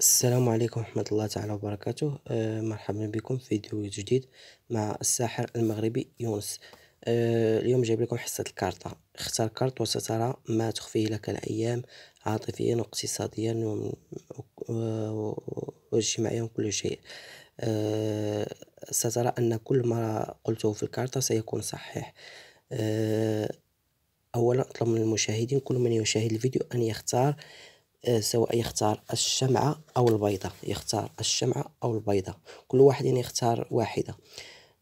السلام عليكم ورحمة الله تعالى وبركاته أه مرحبا بكم في فيديو جديد مع الساحر المغربي يونس أه اليوم جايب لكم حصة الكارطة اختار كارت وسترى ما تخفيه لك الأيام عاطفيا واقتصاديا واجتماعيا وكل شيء أه سترى أن كل ما قلته في الكارتة سيكون صحيح أه أولا أطلب من المشاهدين كل من يشاهد الفيديو أن يختار آه، سواء يختار الشمعة أو البيضة يختار الشمعة أو البيضة كل واحد يعني يختار واحدة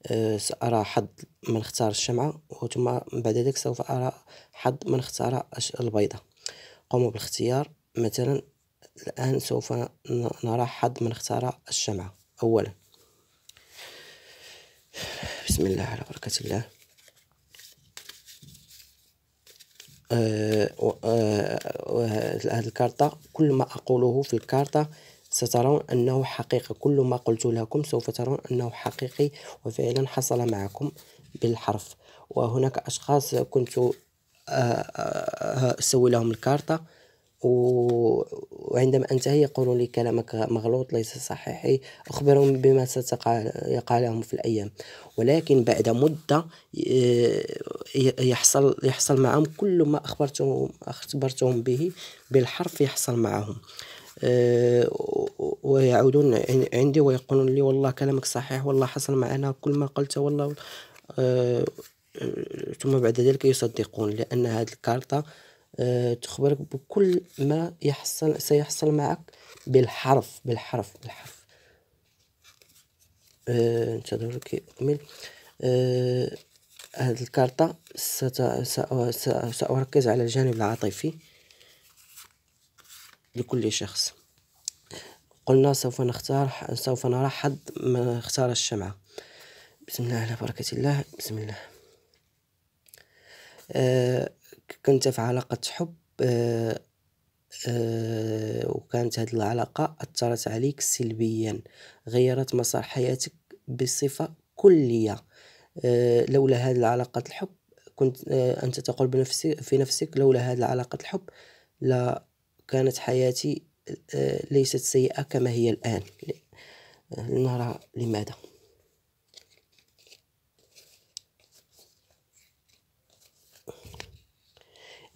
آه، سأرى حظ من اختار الشمعة ثم بعد ذلك سوف أرى حظ من اختار البيضة قوموا بالاختيار مثلا الآن سوف نرى حظ من اختار الشمعة أولا بسم الله على بركة الله آه، آه، آه، هذه الكارطة كل ما أقوله في الكارطة سترون أنه حقيقة كل ما قلت لكم سوف ترون أنه حقيقي وفعلا حصل معكم بالحرف وهناك أشخاص كنت أسوي لهم الكارطة وعندما انتهي يقولون لي كلامك مغلوط ليس صحيح اخبرهم بما يقع لهم في الايام ولكن بعد مده آه، يحصل يحصل معهم كل ما اخبرتهم اخبرتهم به بالحرف يحصل معهم آه، ويعودون عندي ويقولون لي والله كلامك صحيح والله حصل معنا كل ما قلت والله آه، ثم بعد ذلك يصدقون لان هذه الكارته آه، تخبرك بكل ما يحصل سيحصل معك بالحرف بالحرف بالحرف آه، انتظر اكمل آه، هذه الكارطه سأركز على الجانب العاطفي لكل شخص قلنا سوف نختار سوف نرى حد ما اختار الشمعة بسم الله على بركة الله بسم الله آه كنت في علاقة حب آه، آه، وكانت هاد العلاقة أثرت عليك سلبيا غيرت مسار حياتك بصفة كلية آه، لولا هاد العلاقة الحب كنت أنت تقول بنفسك في نفسك لولا هاد العلاقة الحب لا كانت حياتي ليست سيئة كما هي الآن لنرى لماذا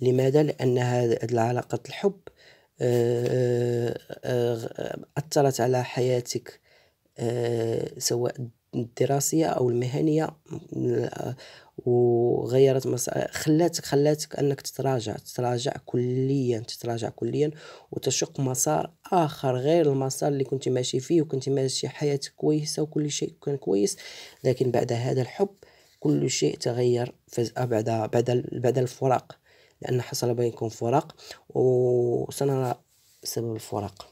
لماذا لان هذه العلاقه الحب آه، آه، آه، اثرت على حياتك سواء الدراسيه او المهنيه وغيرت خلاتك خلاتك انك تتراجع تتراجع كليا تتراجع كليا وتشق مسار اخر غير المسار اللي كنت ماشي فيه وكنت ماشي حياتك كويسه وكل شيء كان كويس لكن بعد هذا الحب كل شيء تغير فجاه بعد بعد بعد الفراق لأن حصل بينكم فراق وسنرى سبب الفراق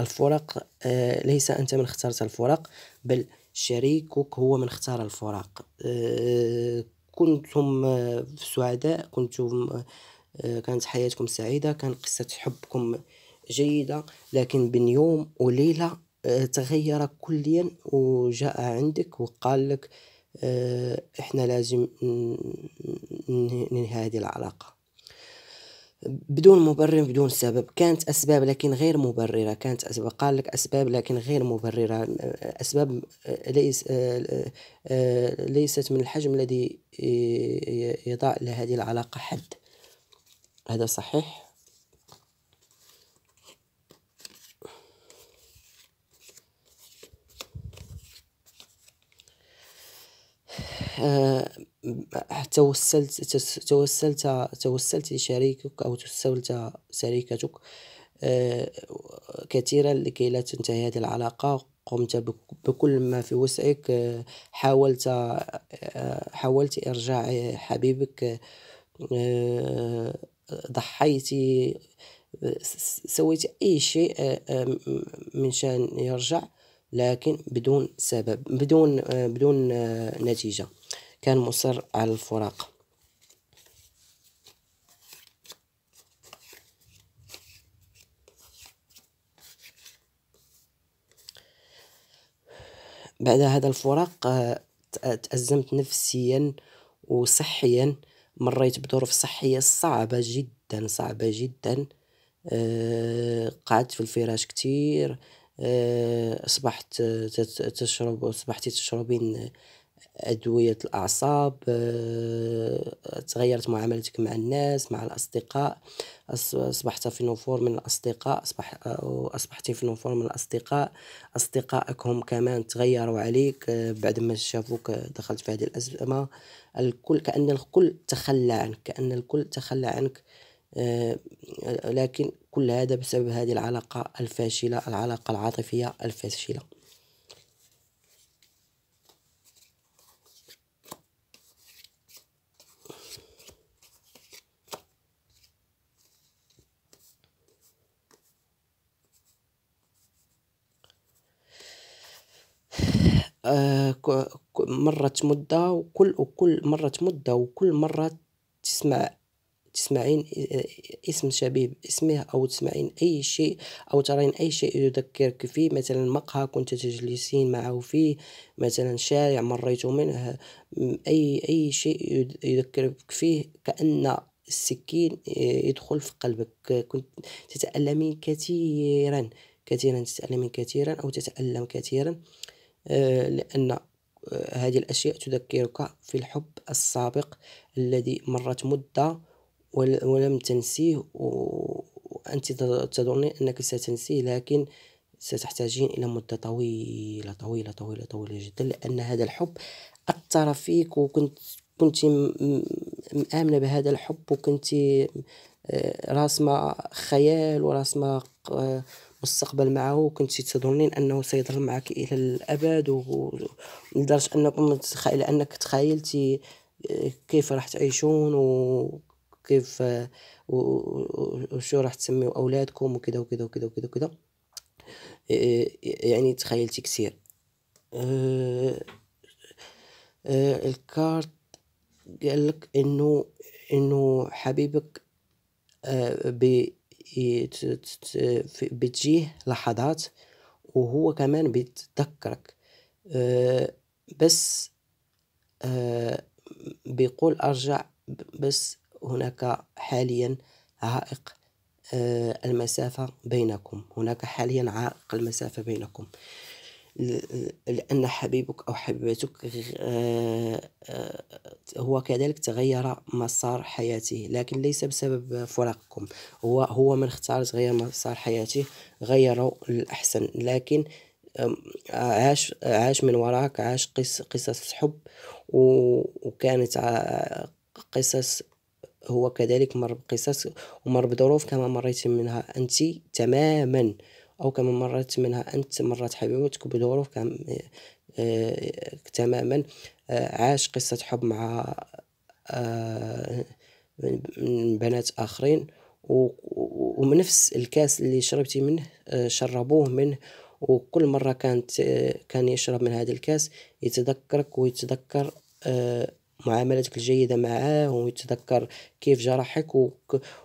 الفراق آه، ليس أنت من اخترت الفراق بل شريكك هو من اختار الفراق آه، كنتم آه، سعداء كنتم آه، كانت حياتكم سعيدة كان قصة حبكم جيدة لكن بين يوم وليلة آه، تغير كليا وجاء عندك وقال لك آه، احنا لازم ننهي هذه العلاقة بدون مبرر بدون سبب كانت اسباب لكن غير مبرره كانت اسباب قال لك اسباب لكن غير مبرره اسباب ليس ليست من الحجم الذي يضع لهذه العلاقه حد هذا صحيح آه، توسلت توسلت توسلت لشريكك أو توسلت شريكتك آه، كثيرا لكي لا تنتهي هذه العلاقة قمت بكل ما في وسعك آه، حاولت حاولت إرجاع حبيبك ضحيتي سويتي اي شيء آه، آه، من شان يرجع لكن بدون سبب بدون آه، بدون نتيجه كان مصر على الفراق بعد هذا الفراق تأزمت نفسيا وصحيا مريت بظروف صحية صعبة جدا صعبة جدا آه، قعدت في الفراش كتير آه، أصبحت تشرب أصبحتي تشربين أدوية الأعصاب آه، تغيرت معاملتك مع الناس مع الأصدقاء أصبحت في نفور من الأصدقاء أصبح أصبحت في نفور من الأصدقاء أصدقائك هم كمان تغيروا عليك بعد ما شافوك دخلت في هذه الأزمة الكل كأن الكل تخلى عنك كأن الكل تخلى عنك آه، لكن كل هذا بسبب هذه العلاقة الفاشلة العلاقة العاطفية الفاشلة آه، مرت مدة وكل وكل مرت مدة وكل مرة تسمع تسمعين اسم شبيب اسمه أو تسمعين أي شيء أو ترين أي شيء يذكرك فيه مثلا مقهى كنت تجلسين معه فيه مثلا شارع مريت منه أي أي شيء يذكرك فيه كأن السكين يدخل في قلبك كنت تتألمين كثيرا كثيرا تتألمين كثيرا أو تتألم كثيرا آه، لأن آه، هذه الأشياء تذكرك في الحب السابق الذي مرت مدة ولم تنسيه وأنت تظنين أنك ستنسيه لكن ستحتاجين إلى مدة طويلة طويلة طويلة طويلة جدا لأن هذا الحب أثر فيك وكنت كنت مآمنة بهذا الحب وكنت آه، راسمة خيال وراسمة مستقبل معه وكنت تظنين انه سيظل معك الى الابد ولدرجه انكم تخيل انك تخيلتي آه، كيف راح تعيشون وكيف آه، وشو راح تسميو اولادكم وكذا وكذا وكذا وكذا وكذا آه، يعني تخيلتي كثير الكارت قال لك انه انه حبيبك إيه، بتجيه لحظات وهو كمان بيتذكرك آه، بس آه، بيقول أرجع بس هناك حاليا عائق آه، المسافة بينكم هناك حاليا عائق المسافة بينكم لأن حبيبك أو حبيبتك آه، آه، هو كذلك تغير مسار حياته لكن ليس بسبب فراقكم هو هو من اختار تغير مسار حياته غيره للأحسن لكن عاش عاش من وراك عاش قص قصص حب وكانت آه، قصص هو كذلك مر بقصص ومر بظروف كما مريت منها أنت تماما أو كما مرات منها أنت مرات حبيبتك بظروف آه، تماما آه، عاش قصة حب مع آه، بنات آخرين ومن نفس الكاس اللي شربتي منه شربوه منه وكل مرة كانت كان يشرب من هذا الكاس يتذكرك ويتذكر معاملتك الجيدة معاه ويتذكر كيف جرحك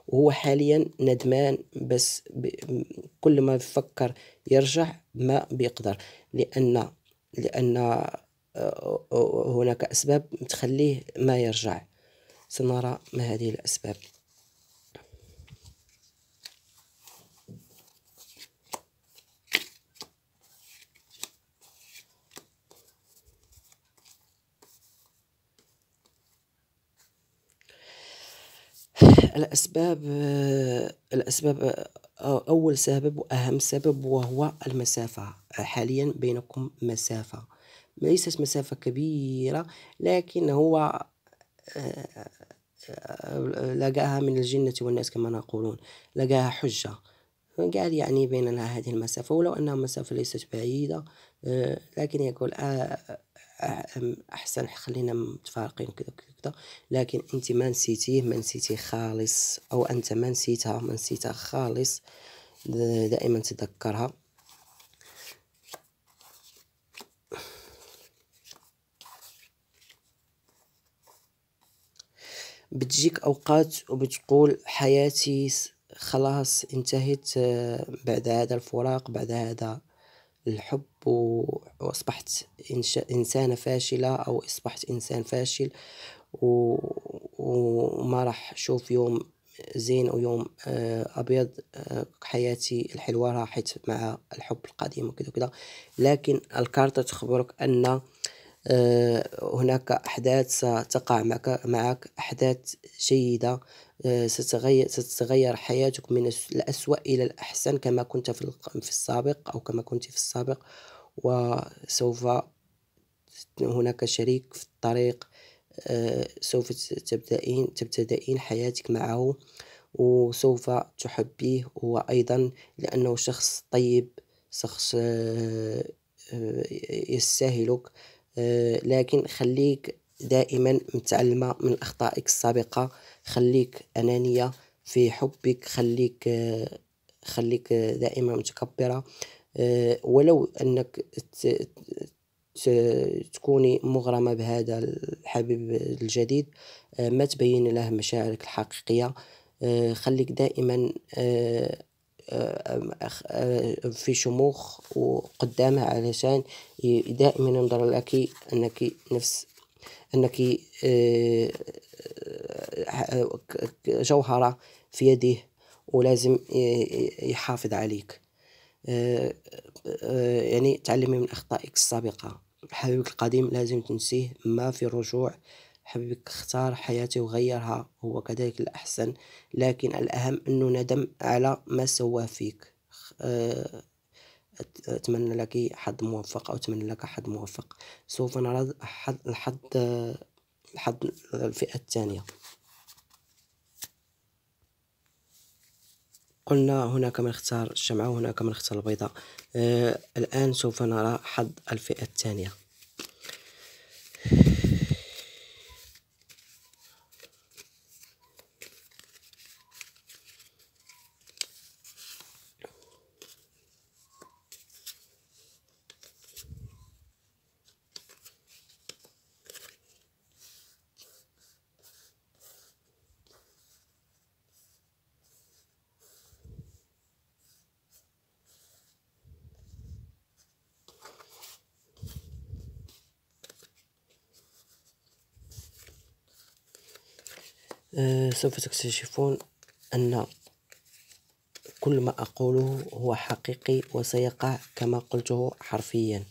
وهو حاليا ندمان بس كل ما يفكر يرجع ما بيقدر لأن لأن آه، هناك أسباب تخليه ما يرجع سنرى ما هذه الأسباب الأسباب الأسباب أول سبب وأهم سبب وهو المسافة حاليا بينكم مسافة ليست مسافة كبيرة لكن هو لقاها من الجنة والناس كما نقولون لقاها حجة قال يعني بيننا هذه المسافة ولو أنها مسافة ليست بعيدة لكن يقول احسن خلينا متفارقين كذا كذا لكن انت ما نسيتيه ما نسيتيه خالص او انت ما نسيتها ما نسيتها خالص دائما تذكرها بتجيك اوقات وبتقول حياتي خلاص انتهت آه، بعد هذا الفراق بعد هذا الحب وأصبحت إنسانة فاشلة أو أصبحت إنسان فاشل و... وما راح أشوف يوم زين ويوم آه، أبيض آه، حياتي الحلوة راحت مع الحب القديم وكذا وكذا لكن الكارتة تخبرك أن آه، هناك أحداث ستقع معك, معك أحداث جيدة آه، ستتغير حياتك من الأسوأ إلى الأحسن كما كنت في السابق أو كما كنت في السابق وسوف هناك شريك في الطريق آه، سوف تبدأين تبتدئين حياتك معه وسوف تحبيه هو أيضا لأنه شخص طيب شخص آه، يستاهلك لكن خليك دائما متعلمة من أخطائك السابقة خليك أنانية في حبك خليك خليك دائما متكبرة آه، ولو أنك تكوني مغرمة بهذا الحبيب الجديد آه، ما تبين له مشاعرك الحقيقية آه، خليك دائما في شموخ وقدامها علشان دائما ينظر لك انك نفس أنك آه، جوهرة في يده ولازم يحافظ عليك آه، آه، يعني تعلمي من أخطائك السابقة حبيبك القديم لازم تنسيه ما في رجوع حبيبك اختار حياته وغيرها هو كذلك الأحسن لكن الأهم أنه ندم على ما سواه فيك أتمنى لك حظ موفق أو أتمنى لك حظ موفق سوف نرى حظ الحد الحد الفئة الثانية قلنا هناك من اختار الشمعة وهناك من اختار البيضة آه الآن سوف نرى حظ الفئة الثانية آه، سوف تكتشفون أن كل ما أقوله هو حقيقي وسيقع كما قلته حرفيا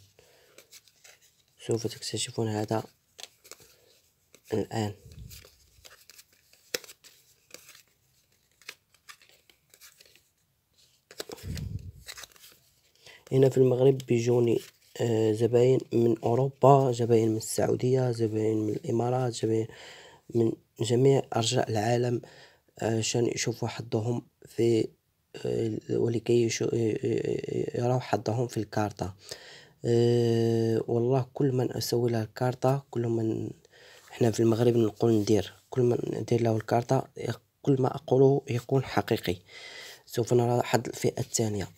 سوف تكتشفون هذا الآن هنا في المغرب بيجوني آه، زباين من أوروبا زباين من السعودية زباين من الإمارات زباين من جميع أرجاء العالم آه، عشان يشوفوا حظهم في آه، ولكي آه، يروا حظهم في الكارتة والله كل من أسوي له الكارتة كل من احنا في المغرب نقول ندير كل من ندير له الكارتة كل ما أقوله يكون حقيقي سوف نرى حد الفئة الثانية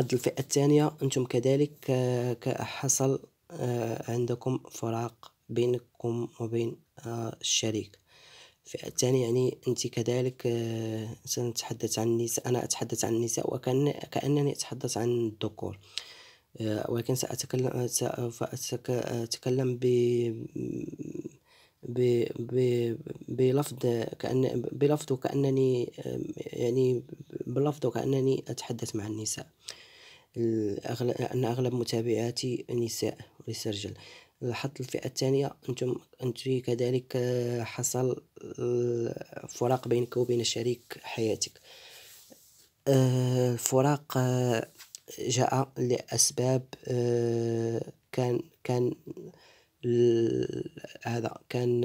حظ الفئة الثانية أنتم كذلك آه، حصل آه، عندكم فراق بينكم وبين آه، الشريك الفئة الثانية يعني أنت كذلك سنتحدث عن النساء أنا أتحدث عن النساء وكان كانني أتحدث عن الذكور ولكن سأتكلم ساتكلم ب بلفظ كأن بلفظ كأنني يعني بلفظ كأنني أتحدث مع النساء أن أغلب متابعاتي نساء وليس رجال لاحظت الفئة الثانية أنتم أنت كذلك آه، حصل فراق بينك وبين شريك حياتك الفراق آه، آه، جاء لأسباب كان كان هذا كان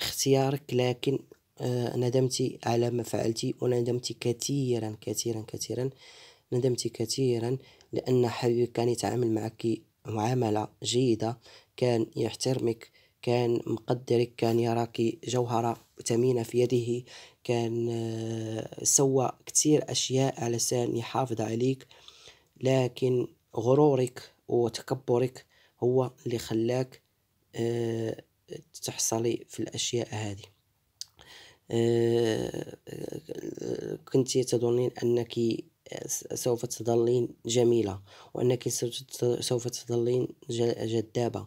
اختيارك لكن آه، ندمت على ما فعلت وندمت كثيرا كثيرا كثيرا ندمت كثيرا لأن حبيبي كان يتعامل معك معاملة جيدة كان يحترمك كان مقدرك كان يراك جوهرة ثمينة في يده كان آه، سوى كثير أشياء علشان يحافظ عليك لكن غرورك وتكبرك هو اللي خلاك آه، تحصلي في الأشياء هذه آه، آه، كنت تظنين أنك آه، سوف تظلين جميلة وأنك سوف تظلين جذابة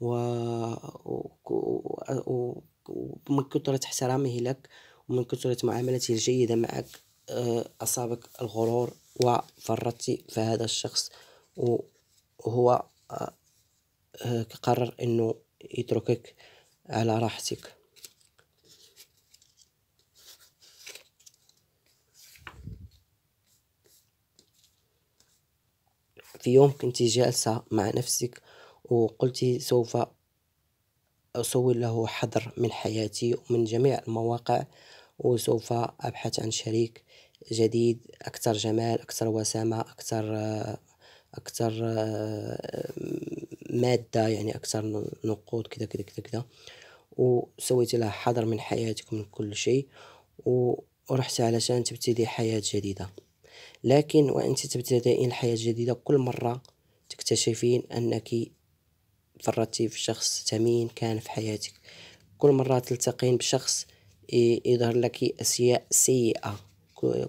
و ومن كثرة احترامه لك ومن كثرة معاملته الجيدة معك أصابك الغرور وفرطت في هذا الشخص وهو قرر أنه يتركك على راحتك في يوم كنت جالسة مع نفسك وقلت سوف أسوي له حظر من حياتي ومن جميع المواقع وسوف أبحث عن شريك جديد أكثر جمال أكثر وسامة أكثر أكثر مادة يعني أكثر نقود كذا كذا كذا كذا وسويت لها حظر من حياتك من كل شيء ورحت علشان تبتدي حياة جديدة لكن وأنت تبتدئين الحياة الجديدة كل مرة تكتشفين أنك فرطتي في شخص ثمين كان في حياتك كل مرة تلتقين بشخص يظهر لك أشياء سيئة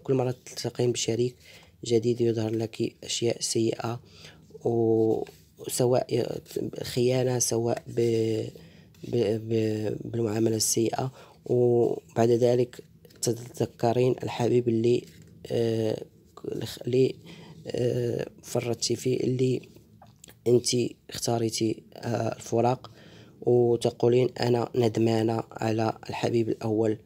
كل مرة تلتقين بشريك جديد يظهر لك أشياء سيئة وسواء خيانة سواء ب... ب... ب... بالمعاملة السيئة وبعد ذلك تتذكرين الحبيب اللي آه، آه، اللي فرطتي فيه اللي انت اختاريتي آه، الفراق وتقولين انا ندمانه على الحبيب الاول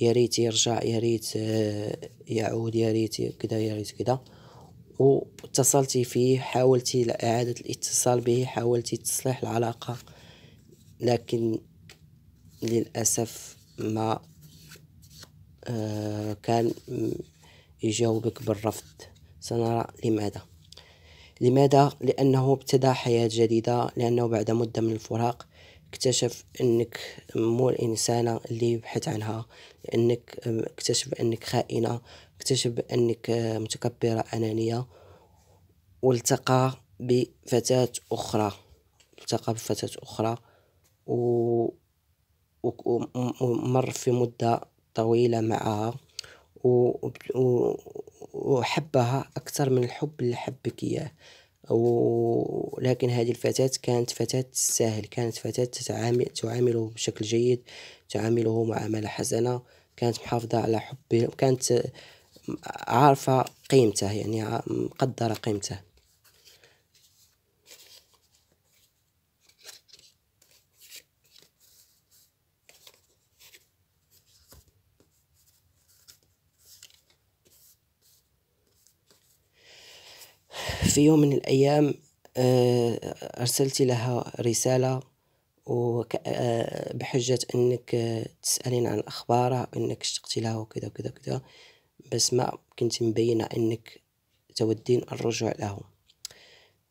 يا ريت يرجع يا ريت آه، يعود يا ريت كذا يا ريت كذا واتصلتي فيه حاولتي إعادة الاتصال به حاولتي تصليح العلاقة لكن للأسف ما كان يجاوبك بالرفض سنرى لماذا لماذا لأنه ابتدى حياة جديدة لأنه بعد مدة من الفراق اكتشف انك مو الانسانة اللي يبحث عنها انك اكتشف انك خائنة اكتشف انك متكبرة انانية والتقى بفتاة اخرى التقى بفتاة اخرى و ومر في مدة طويلة معها وحبها أكثر من الحب اللي حبك إياه ولكن هذه الفتاة كانت فتاة تستاهل كانت فتاة تتعامل تعامله بشكل جيد تعامله معاملة حسنة كانت محافظة على حبه كانت عارفة قيمته يعني مقدرة قيمته في يوم من الأيام آه، أرسلت لها رسالة آه، بحجة أنك تسألين عن أخبارها أنك اشتقتي لها وكذا وكذا وكذا بس ما كنت مبينة أنك تودين الرجوع له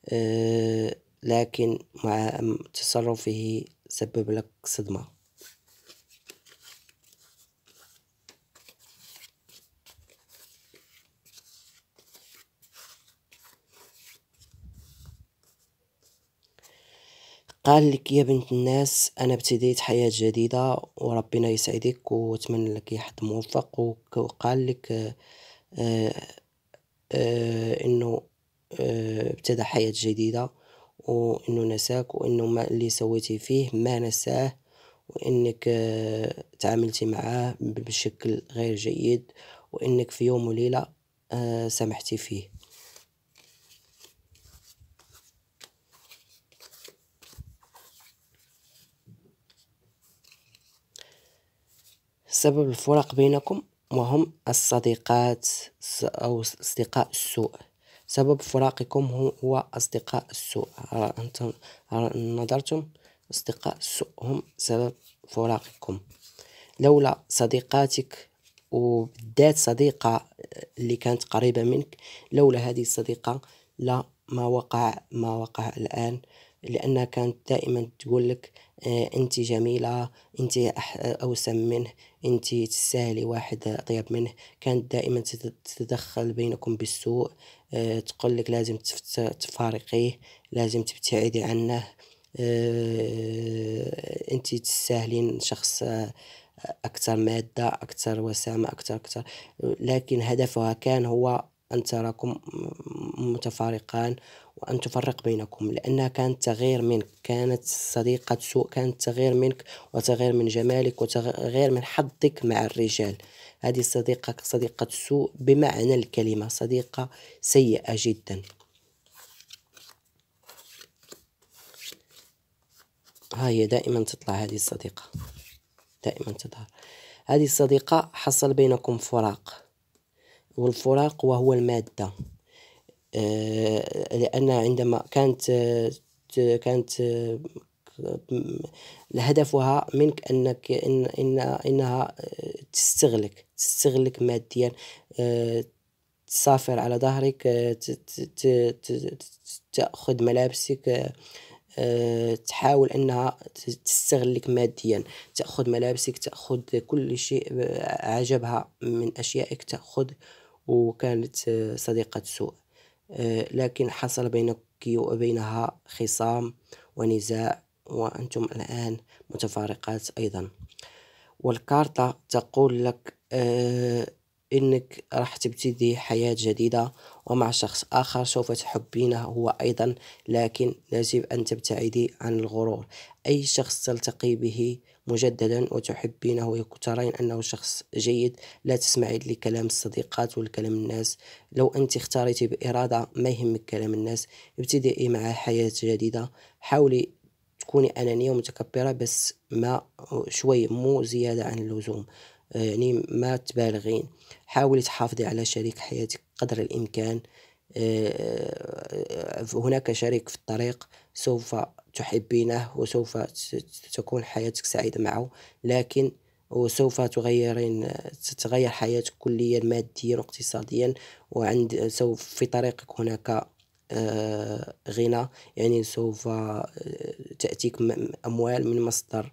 آه، لكن مع تصرفه سبب لك صدمه قال لك يا بنت الناس أنا ابتديت حياة جديدة وربنا يسعدك وأتمنى لك حد موفق وقال لك آه، آه، آه، أنه ابتدى حياة جديدة وأنه نساك وأنه ما اللي سويتي فيه ما نساه وأنك تعاملتي معاه بشكل غير جيد وأنك في يوم وليلة سمحتي فيه سبب الفراق بينكم وهم الصديقات أو أصدقاء السوء سبب فراقكم هو أصدقاء السوء أنتم نظرتم أصدقاء السوء هم سبب فراقكم لولا صديقاتك وبالذات صديقة اللي كانت قريبة منك لولا هذه الصديقة لا ما وقع ما وقع الآن لأنها كانت دائما تقول لك آه، انت جميله انت اوسم منه انت تستاهلي واحد اطيب منه كانت دائما تتدخل بينكم بالسوء آه، تقول لك لازم تفارقيه لازم تبتعدي عنه آه، انت تستاهلين شخص اكثر ماده اكثر وسامه اكثر اكثر لكن هدفها كان هو ان تراكم متفارقان وأن تفرق بينكم لأنها كانت تغير منك كانت صديقة سوء كانت تغير منك وتغير من جمالك وتغير من حظك مع الرجال هذه الصديقة صديقة سوء بمعنى الكلمة صديقة سيئة جدا ها هي دائما تطلع هذه الصديقة دائما تظهر هذه الصديقة حصل بينكم فراق والفراق وهو المادة آه، لأن عندما كانت كانت هدفها منك انك إن إن انها آه، تستغلك تستغلك ماديا آه، تسافر على ظهرك تاخذ ملابسك تحاول انها تستغلك ماديا تاخذ ملابسك تاخذ كل شيء عجبها من اشيائك تاخذ وكانت صديقه سوء آه، لكن حصل بينك وبينها خصام ونزاع وأنتم الآن متفارقات أيضا والكارتة تقول لك آه، إنك راح تبتدي حياة جديدة ومع شخص آخر سوف تحبينه هو أيضا لكن يجب أن تبتعدي عن الغرور أي شخص تلتقي به مجددا وتحبينه وترين أنه شخص جيد لا تسمعي لكلام الصديقات والكلام الناس لو أنت اختاريتي بإرادة ما يهمك كلام الناس ابتدئي مع حياة جديدة حاولي تكوني أنانية ومتكبرة بس ما شوي مو زيادة عن اللزوم يعني ما تبالغين حاولي تحافظي على شريك حياتك قدر الإمكان آه، هناك شريك في الطريق سوف تحبينه وسوف تكون حياتك سعيدة معه لكن وسوف تغيرين تتغير حياتك كليا ماديا واقتصاديا وعند سوف في طريقك هناك آه، غنى يعني سوف آه، تأتيك أموال من مصدر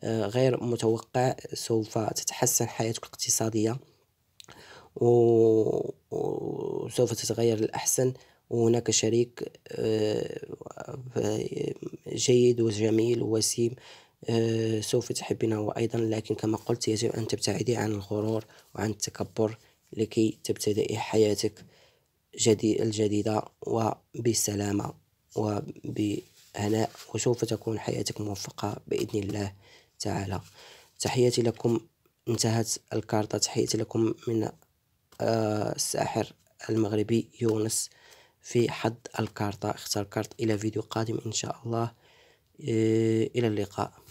آه، غير متوقع سوف تتحسن حياتك الاقتصادية وسوف تتغير للأحسن وهناك شريك آه، جيد وجميل ووسيم آه، سوف تحبينه أيضا لكن كما قلت يجب أن تبتعدي عن الغرور وعن التكبر لكي تبتدئي حياتك الجديدة وبسلامة وبهناء وسوف تكون حياتك موفقة بإذن الله تعالى تحياتي لكم انتهت الكارتة تحياتي لكم من آه، الساحر المغربي يونس في حد الكارتة اختار كارت إلى فيديو قادم إن شاء الله إيه، إلى اللقاء